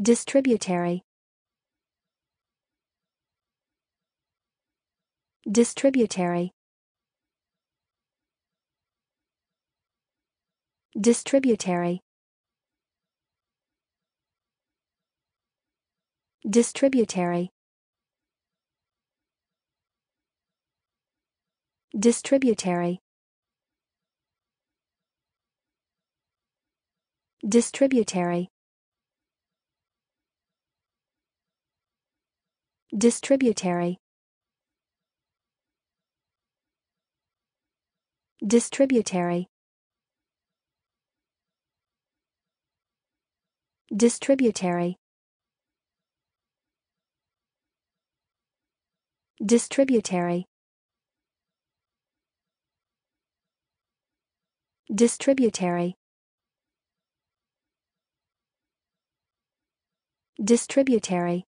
Distributary. Distributary. Distributary. Distributary. Distributary. Distributary. Distributary. Distributary. Distributary. Distributary. Distributary. Distributary.